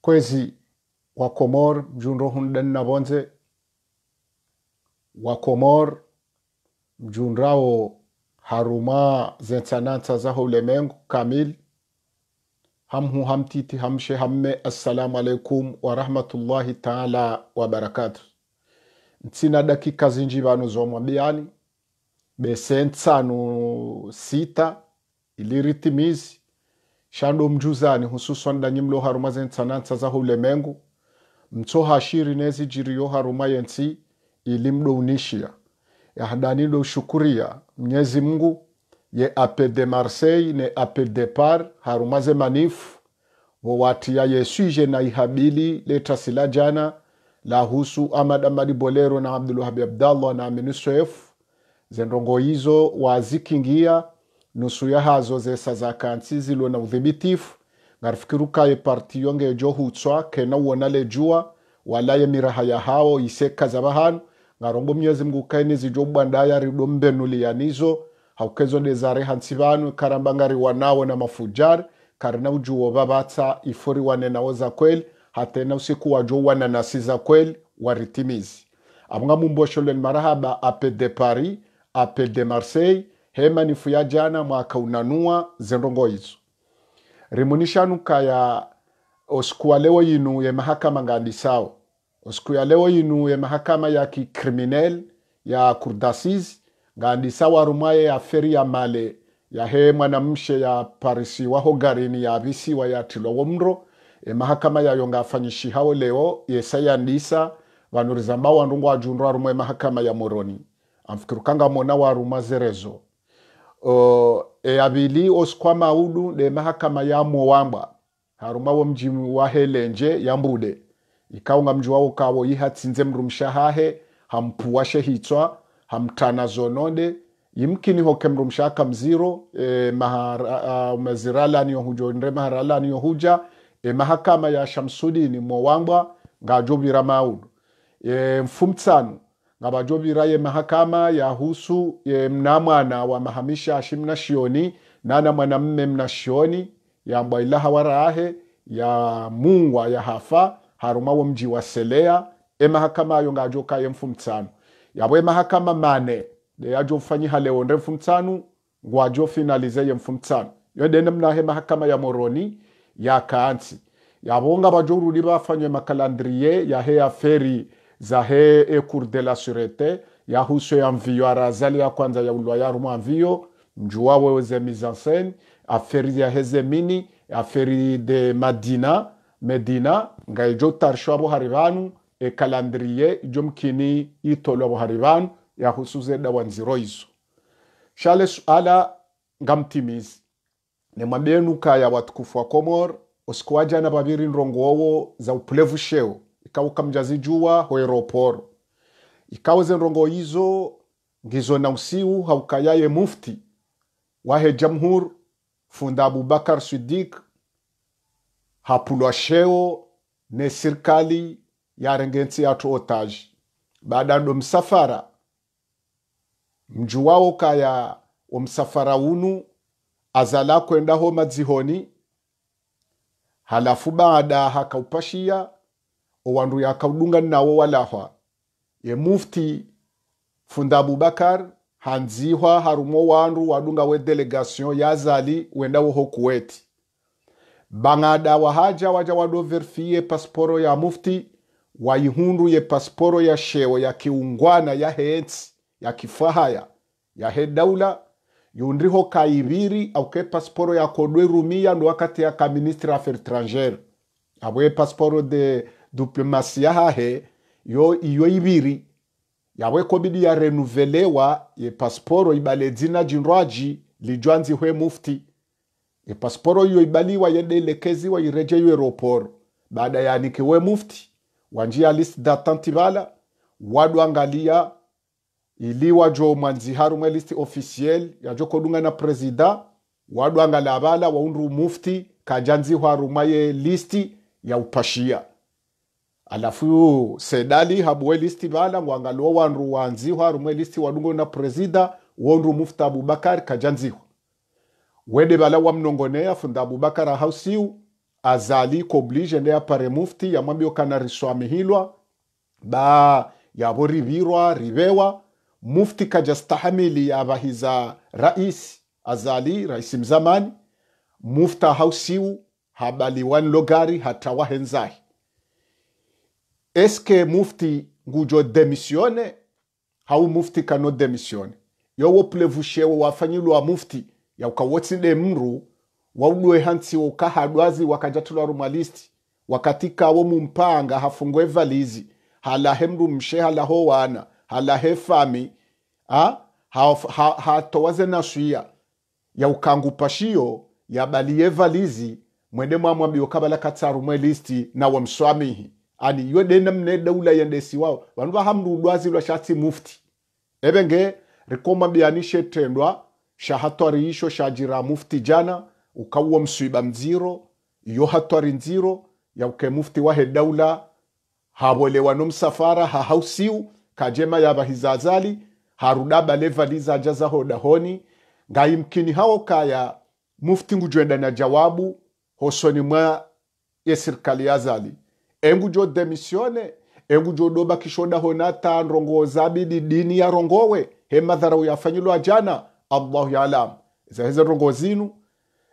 kwezi wakomor komor ro hun ɗen nabonze wakomor komor rawo haruma zensanansa za lemengo kamili hamhu hamtiti hamshe hamme assalamu alaikum warahmatullahi taala wabarakatu ntsina dakika zinji vanu zomwabiani besensanu sita ili ritimizi shando mjuzani hususan danyimlo haruma zentsanantsa zaho ulemengu mtso hashiri nezi jiriyo haruma yensi ilimdo unishia do shukuria mnyezi mngu ye ape de marseille ne ape de par haruma ze manifu wowatiya yeswije na ihabili letasila jana husu amad amadi bolero na abdulwahabi abdallah na aminu soefu zendongo hizo wazikingia nusu ya hazo zesa za kansi zilwe na udhibitifu ngarifikirukaye partiyo ngejo hutswa kena uonale jua walaye miraha ya hao iseka za bahanu ngarongo mnyezi mngu kaini zijo ubandaya rido mbenuliyanizo haukezo nezare hansi banu karamba ngari wanawo na mafujari karina ujuwo babatsa ifori wanenawo za kweli hatena usiku wajo wananasi za kweli waritimizi amwa mumbosholweni marahaba ape de paris ape de marseille hema nifu ya jana mwaka unanua zendongo izo rimunishanuka ya wa leo yinu ya mahakama ngandisao osiku ya leo yinu ya mahakama ya kikriminel ya kurdasis ngandisawa rumwaye aferi ya feri ya male ya he mwanamshe ya parisi waho garini ya wa ya tilowo mro ya e mahakama ya yayo ngafanyishi hao leo yesayandisa vanuriza mbawandu ngwajundwa rumwe mahakama ya moroni amfikirukanga mona waruma zerezo uh, e avili oskwa maulu mahakama yamuo haruma harumawo mji wa helenje yambrude ikaunga mji wawo kawo yihatsinze mrumsha hahe hampuwa shehitswa hamtana zononde yimkiniho kemrumshaka mziro e, mahara, uh, maziralaniyo hujo ndre maharalaniyo huja e, mahakama ya shamsudini mo ngajobira maulu e, mfumtsanu ngabajo bira ye mahakama ya husu ye mnamwana wa mahamisha ashimna shioni nana mwanamme shioni ya mbaila hawarahe ya mungwa ya hafa haruma wa mji wa selea emahakama ayo ngajo kaye mfu mtsanu yabo emahakama mane deyajofanyiha lewonde mfu mtsanu ngwajo finalize ye mfu mtsanu yodene mnahe mahakama ya moroni ya yakaansi yabo ngabajorudi bafanywe makalandrie yahe ya feri zahe e cour de la surete yahuso ya mviyo arazali ya kwanza ya ulwa ya rumwa mvio njua wewe ze mise en scène affaire ya ze mini aferi de madina medina ngai jo tarsho buhari banu e calendrier jo mkini itolwa buhari banu yahusu ze dawa nziro izo shale suala ngamtimizi nemwambie nuka ya watukufu wa komor usikuwaja na babiri nrongo wowo za uplevu sheo ikauka mjazi juwa hoeroporo ikaoze nrongo izo ngizo usiu haukayaye mufti wahe jamhur funda abubakar sidik hapulwa sheo ne ya yarengensi yatu otaji baada ndo msafara mju wao kaya omsafara unu azala ho madzihoni halafu baada hakaupashia o wandu yakaudungan nawo walahwa ye mufti funda abubakar hanziwa harumo wandu wadunga we delegation yazali wenda woho kuweti bang'ada wahaja waja wadoverfie pasiporo ya mufti waihundu ye pasiporo ya shewo ya kiungwana ya heetsi ya kifahaya ya he daula yundriho kaiviri auke pasiporo kodwe rumia ndo wakati ya kaministre affaire étrangère abwe pasiporo de diplomasi ya hahe yo iyo ibiri yawe ko bidi ya renuvelewa ye pasporo ibale dzina jinrwaji hwe mufti ye pasporo iyo ibaliwa ireje irejeiwe roporo baada ya we mufti wanjia list da tantibala datantivala wadwangalia iliwa jo mwanzi haru mwe list officiel ya jo kodunga na presida wadwangala avala waundru mufti kajanzi rumwa ye listi ya upashia alafu sedali habuwe listi bala ngwangaliwa wandu wanziwa rumwe listi wadungo na presida wondu mufta abubakar kajanziwa wede bala wamnongoneya funda abubakar ahausiu azali koblije ndeya pare mufti yamwambio kana riswamihilwa ba yabo rivirwa rivewa mufti kajastahamili yabahiza rais azali rais mzamani mufta hausiu ahausiu habaliwanlogari hatawahenzahi eske mufti ngujo demisione hau mufti kano démissionne yo woplevushewo wafanyilwa mufti ya yaukawotsinde mru wa waudwe hansi wa ukahadwazi wakajatulwa rumalisti wakatika wo mumpanga hafungwe valizi hala hemru halahe mrumshe halaho wana halahe fami ha? hatowaze ha, ha, naswia ya yabaliye valizi mwende mwamwambiokabala katsaru mwe listi na wamswamihi ani yo denem ne daula yende si wao vanhu va hamndu udwazi lwa shatsi mufti evenge rikoma bianishe tendwa shahatwari isho shajira mufti jana ukauwa msuiba mziro iyo hatwari nziro uke mufti wahe daula hawelewa no msafara hahausiu kajema ya yavahizazali harudaba levaliza jazaho ngai mkini hao kaya mufti ngujwenda na jawabu hosoni mwa ye serikali yazali engu jo demisione engu doba kishoda hona rongo zabidi dini rongowe he madhara yafanyilwa jana allahu yalam zaheze rongo zinu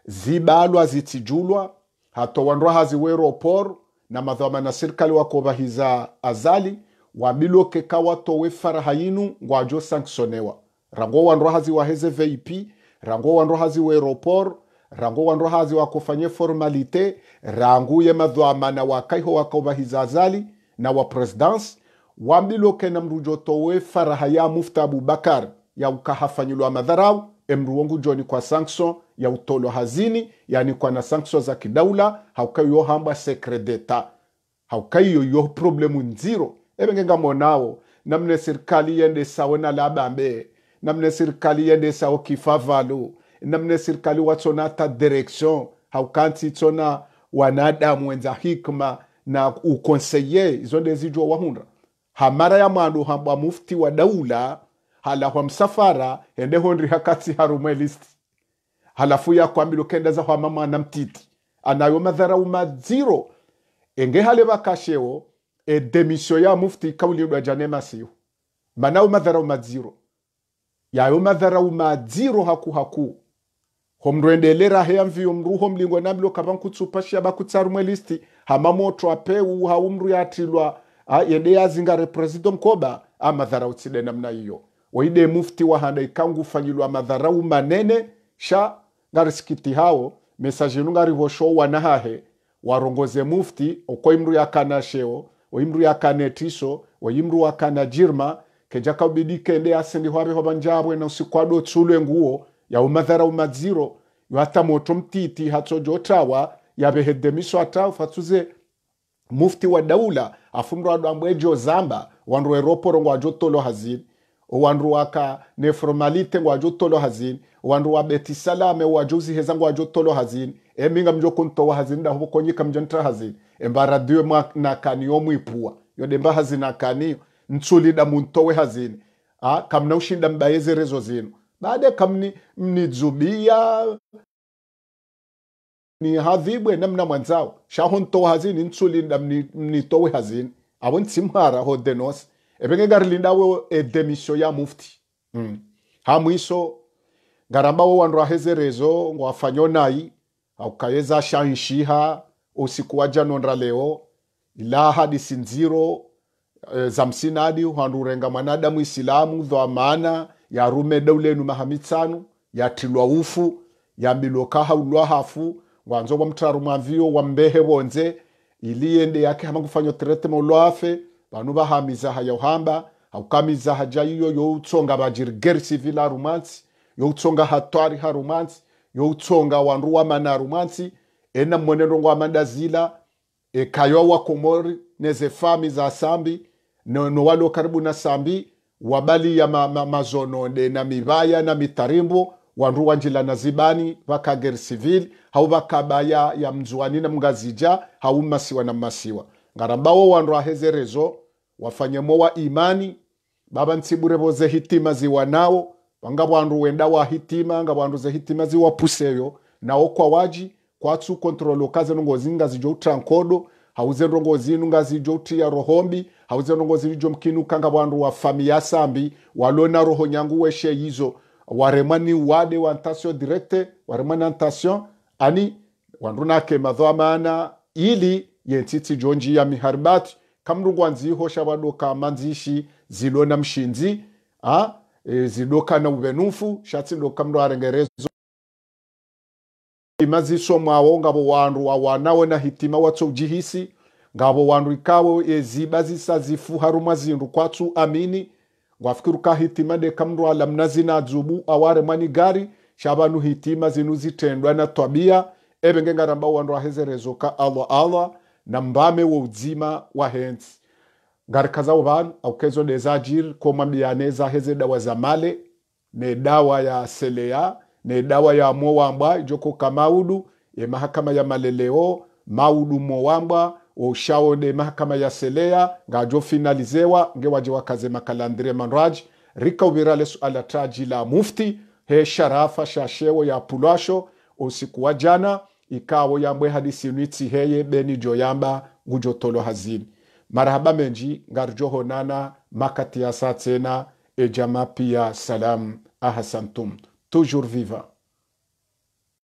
zibalwa hato hatowandwa haziwero poro na madhama na serikali wakovahiza azali wabiloke kawatowe faraha yinu ngwajo sankisonewa rango wandwa haziwaheze vip rango wandwa haziwero poro rango wanro hazi wakufanye formalite rangu ranguye madhwamana wakaiho wakobahizazali na wa presidence wamliloke na mrujo towe faraha ya mufta abubakar ya ukahafanyilwa madharau emruongu joni kwa sankso ya utolo hazini yani kwa na sankso za kidaula haukaiyo hamba secret d'etat haukaiyo yo problemu nziro ebengenga monao namne serikali yende sawe na labambe namne serikali yende sawe kifavalu namna serikali watsona ta direction haukanti tsona wanadamu wenza hikma na ukonseye izo ndezijwa wahunda hamara ya mwandu hamba mufti wa daula hala kwa msafara ende hondri hakati harumwe listi halafu yakwambile ukenda za hwama mwana mtiti anayo madhara uma zero enge hale e edemisio ya mufti kauli kaulidwa janemasihu manao madhara uma zero yayo madhara uma zero haku haku homro endelera heamvi omru ho mlingo namlo kavankutsupashia bakutsarume listi moto ape uha umru yatilwa yede yazinga represento mkoba amadhara utside namna iyo waide mufti wa handa ikangu fanyilwa madhara umanene sha ngari sikiti hao mesaje nu ngarivosho wanahahe warongoze mufti oko imru yakana sheo oimru yakane tiso oimru wakana jirma kenja ubidike ende asendi hwabe hwabanjabwe na usikwado tsulwe nguo yaumadhara umadziro moto mtiti hatsojo tawa yavehedemiso ata ufatsuze mufti wa daula afumro adu amwejo zamba wandu eroporo ngwajo tolo hazini wandu waka neformalite ngwajo tolo hazini wanru wa betisalame wa juzi heza ngwajo tolo hazini eminga mjo wa hazini huko konyika mjantra hazini mwa embaradiwe nakaniyo mwipua mba hazina kaniyo ntsuli muntowe hazini kamna ushinda kamnaushinda rezo zinu baada kamnizubia ni havibwe namna mwanzao shaho ntowe hazini ntsuli ntsulinda mnitowe hazini abo ntsimhara ho denose epenge ngarilindawe edemisio ya mufti mm. ha mwiso ngaramba wo wandu ahezerezo ngo afanyo nai aukayeza shanshiha usiku wa nonda leo ila hadi sinziro e, zamsinadi msinadi handu urenga mwanadamu isilamu dhoamana ya rume deulenu mahamitsanu yatilwa ufu yambilwa haulwa hafu wanzo wa mtaru mwavio wa mbehe wonze iliyende yake hama kufanya tretema ulwafe vanu vahamiza hayauhamba haukamiza hajayiyo youtsonga vajirigerisi vila rumansi youtsonga hatwari ha rumansi youtsonga wandu wamana rumansi ena mwenendo amandazila ekayo wa e neze nezefami za sambi nowalo karibu na sambi wabali ya ma, ma, mazononde na mivaya na mitarimbo wandu wanjila na zibani vakageri civil hau vakabaya ya mzuani na mngazija hau masiwa na masiwa ngarambawo wandu ahezerezo wafanyemo wa imani baba ntsiburevo ze hitima ziwanawo wanga wandu wenda wa hitima nga wandu ze hitima ziwapuseyo nawo kwa waji kwatsu kontrolo kaze zinga zijo utrankodo hauze zinu ngazijo utia rohombi hauze ndongozi mkinu kanga wandu wa ya sambi walona roho nyangu weshe hizo waremwa ni wade wa ntation direkte waremani na ani wandu madhoa maana ili yentiti jonji ya miharibati kamrungu anzihosha wadoka manzishi zilona mshinzi a e, zidoka na uvenufu shatsindoka mndu arengerezo imaziso mwawo ngabo wandu awanawe na hitima watso ujihisi ngabo wandu ikawo eziba zisazifu harumwa zindu kwatsu amini ngwafikiru ka hitima deka mndu ala mnazina adzubu aware mwani gari shabanu hitima zinu zitendwa na twabia ebe ngenga ngaramba wandu ahezerezoka allah alwa na mbame wo udzima wa hensi ngarikazawo vanu aukezo dezajiri komwambiane zaheze dawa za male ne dawa ya seleya ne dawa ya mo wambwa jokoka maudu e mahakama ya maleleo maudu mo wambwa oshao de mahakama ya selea jo finalizewa nge ngewaje wakaze makalandire manraj rika rikaubirale ala taji la mufti he sharafa shashewo ya pulwasho usiku wa jana ikawo yambwe hadisi nitsi heye beni joyamba ngujotolo hazini marhaba menji ngarjohonana makati ya saa tsena ejama pia salam ahasantum toujours vivant.